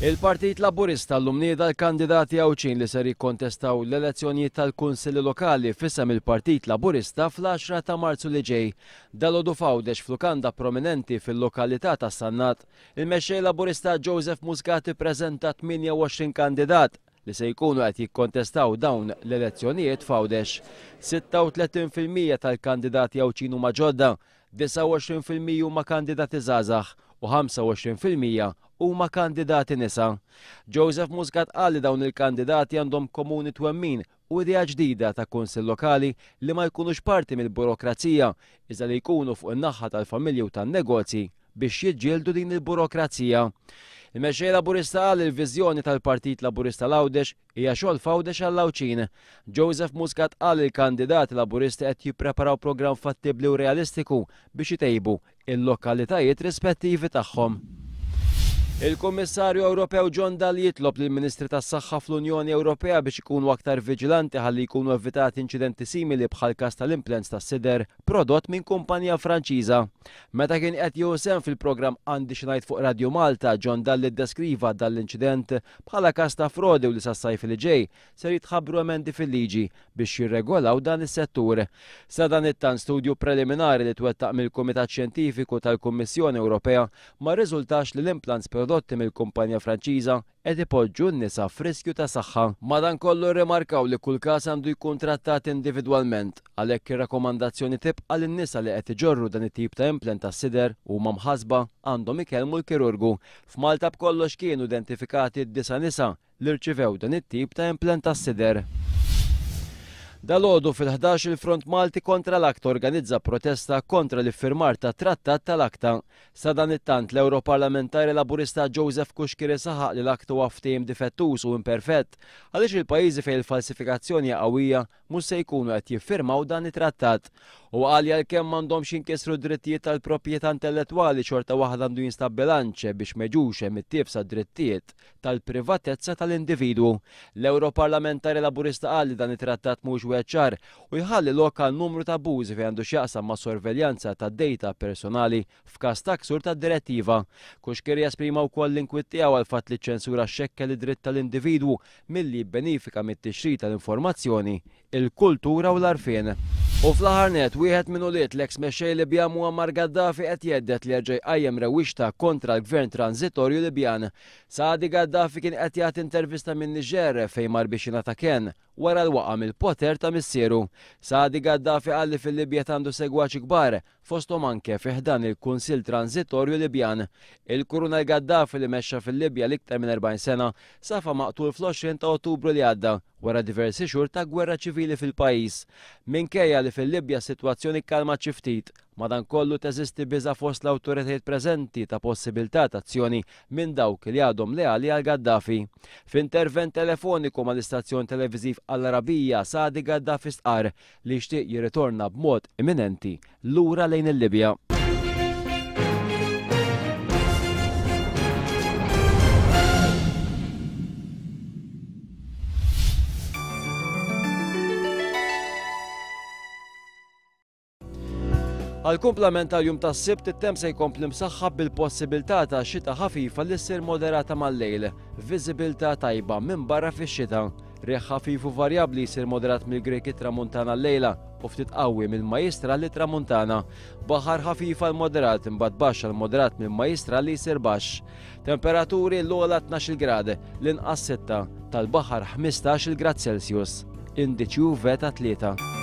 Il-Partit Laburista l-lumnieda l-kandidati għawċin li ser jikkontestaw l-elezzjonijiet tal-Kunsilli Lokali fissam il-Partit Laburista fl-10 ta' Marzu li ġej. Dalodu fawdex flukanda prominenti fil-lokalità ta' Sannat. Il-mexxej Laburista Joseph Muscati prezenta 28 kandidat li se jkunu qed jikkontestaw dawn l-elezzjonijiet fawdex. 36% tal-kandidati għawċinu huma ġodda, 29% huma kandidati zazax u 25% huma kandidati nisa. Joseph Muscat qal li dawn il-kandidati għandhom komuni twemmin u idea ġdida ta' konsil lokali li ma jkunux parti mill-burokrazija iżda li jkunu fuq in-naħa tal-familji u tan-negozji biex jiġġieldu din il-burokrazija. Il-mexxej laburista għal il-vizjoni tal-Partit Laburista Lawdex hija xogħol fawdex għal lawċin. Joseph Muscat għal il-kandidati laburisti qed jippreparaw programm fattibli u realistiku biex jtejbu il-lokalitajiet rispettivi tagħhom. Il-Kommissarju Ewropew John Dal jitlob lill ministri tas saħħa fl-Unjoni Ewropea biex ikunu aktar vigilanti ħalli jkunu evitat inċidenti simili bħal kas tal-implants tas sider prodott minn kumpanija Franċiża. Meta kien qed josem fil-programm Għandi xinajt fuq Radio Malta, John Dal deskriva dan l-inċident bħala kas ta' frodi u li sas-sajf li ġej ser jitħabbru emendi fil-liġi biex jirregolaw dan is-settur. Sa dan it-tan studju preliminari li twettaq mill-Kumitat Xjentifiku tal-Kummissjoni Ewropea ma rriżultax li l-implants prodotti mill-kumpanija Franċiża qed ipoġġu n-nisa friskju ta' saħħa. Madankollu rimarkaw li kull każ għandu jkun trattat individwalment għalhekk ir-rakkomandazzjoni tibqa' lin-nisa li qed iġorru dan it-tip ta' implant ta' sider huma mħasba għandhom ikellmu l-kirurgu. F'Malta b'kollox kienu identifikati d-disa nisa li rċivew dan it-tip ta' implant ta' sider. Dal-ħodu fil-11 il-Front Malti kontra l akt organizza protesta kontra l-iffirmar ta' trattat tal-akta. Sadan it-tant l-Europarlamentari Laburista Joseph Kuxkiri saħaq li l aktu għaftim difettus u imperfett għaliex il-pajjiżi fejn il-falsifikazzjoni qawwija mhux se jkunu qed jiffirmaw dan it-trattat. U għal għalkemm m'għandhomx jinkisru drittijiet tal-proprjetà intellettwali xorta waħda għandu jinstab biex meġux hemm it-tiebsa drittijiet tal-privatezza tal individu L-Europarlamentari Laburista qal dan it-trattat mhux ċar u jħalli lokal numru ta' bużi fejn għandu x'jaqsam ma' sorveljanza ta' data personali f'każ ta' ksur ta' direttiva. kiri jasprima wkoll l-inkwit għal fat li ċensura xekkel id-dritt tal-individwu milli jibbenifika mit-tixrid tal-informazzjoni, il-kultura u l arfin U fl-ħarnet, wieħed minn liet l-eks mexxej Libjan mar Gaddafi qed jeddet li ġej qajjem rewwixta kontra l-gvern transitorju Libjan. Sadi Gaddafi kien qed jagħti intervista minn Niġer fejn marbixina ta' wara l-waqa mill-poter ta' missieru. Sadi Gaddafi għalli fil-Libja għandu segwaċi kbar fostom anke fiħdan il-Kunsil Transitorju Libjan. Il-Kurunel Gaddafi li mexxa fil-Libja l-iktar minn 40 sena safa maqtul fl-20 ta' Ottubru li għadda wara diversi xhur ta' gwerra ċivili fil-pajis. Minkejja li fil-Libja situazzjoni kalma ċiftit Madankollu teżisti biża fost l-autoritajiet preżenti ta' possibilità ta' azzjoni minn dawk li għadhom leali għal Gaddafi. F'intervent telefoniku mal istazzjon televiżiv għall-Arabija sadi Gaddafi stqar li xtieq jirritorna b'mod imminenti lura lejn il-Libja. għal tal-jum ta' s-sibt it-tem se jkompli msaħħab bil possibilta ta' xita ħafifa li s-sir moderata mal-lejl, viżibilità tajba minn barra fix-xita. Rieħ ħafifu varjabli jisir moderat mill-Greki tramuntana l-lejla u ftit qawwi mill-Majistra li tramuntana. Baħar ħafifa l-moderat imbagħad bax l-moderat mill-Majistra li jisir baxx. Temperaturi l-ola 12 grade, l-inqas 6 tal-baħar 15 grad Celsius. Indiċju veta 3.